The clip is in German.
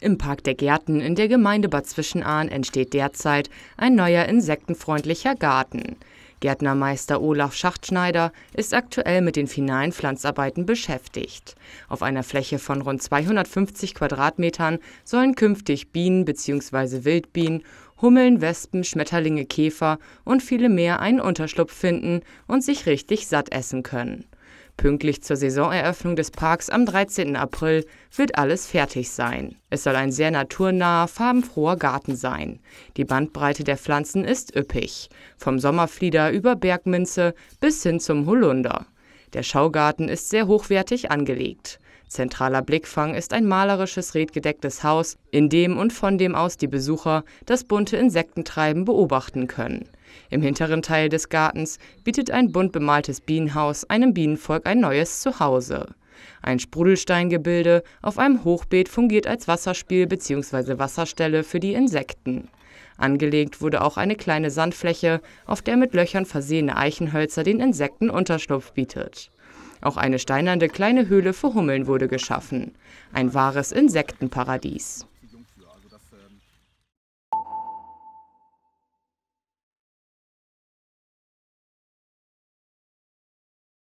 Im Park der Gärten in der Gemeinde Bad Zwischenahn entsteht derzeit ein neuer insektenfreundlicher Garten. Gärtnermeister Olaf Schachtschneider ist aktuell mit den finalen Pflanzarbeiten beschäftigt. Auf einer Fläche von rund 250 Quadratmetern sollen künftig Bienen bzw. Wildbienen, Hummeln, Wespen, Schmetterlinge, Käfer und viele mehr einen Unterschlupf finden und sich richtig satt essen können. Pünktlich zur Saisoneröffnung des Parks am 13. April wird alles fertig sein. Es soll ein sehr naturnaher, farbenfroher Garten sein. Die Bandbreite der Pflanzen ist üppig, vom Sommerflieder über Bergminze bis hin zum Holunder. Der Schaugarten ist sehr hochwertig angelegt. Zentraler Blickfang ist ein malerisches, redgedecktes Haus, in dem und von dem aus die Besucher das bunte Insektentreiben beobachten können. Im hinteren Teil des Gartens bietet ein bunt bemaltes Bienenhaus einem Bienenvolk ein neues Zuhause. Ein Sprudelsteingebilde auf einem Hochbeet fungiert als Wasserspiel bzw. Wasserstelle für die Insekten. Angelegt wurde auch eine kleine Sandfläche, auf der mit Löchern versehene Eichenhölzer den Insekten Unterschlupf bietet. Auch eine steinernde kleine Höhle für Hummeln wurde geschaffen. Ein wahres Insektenparadies.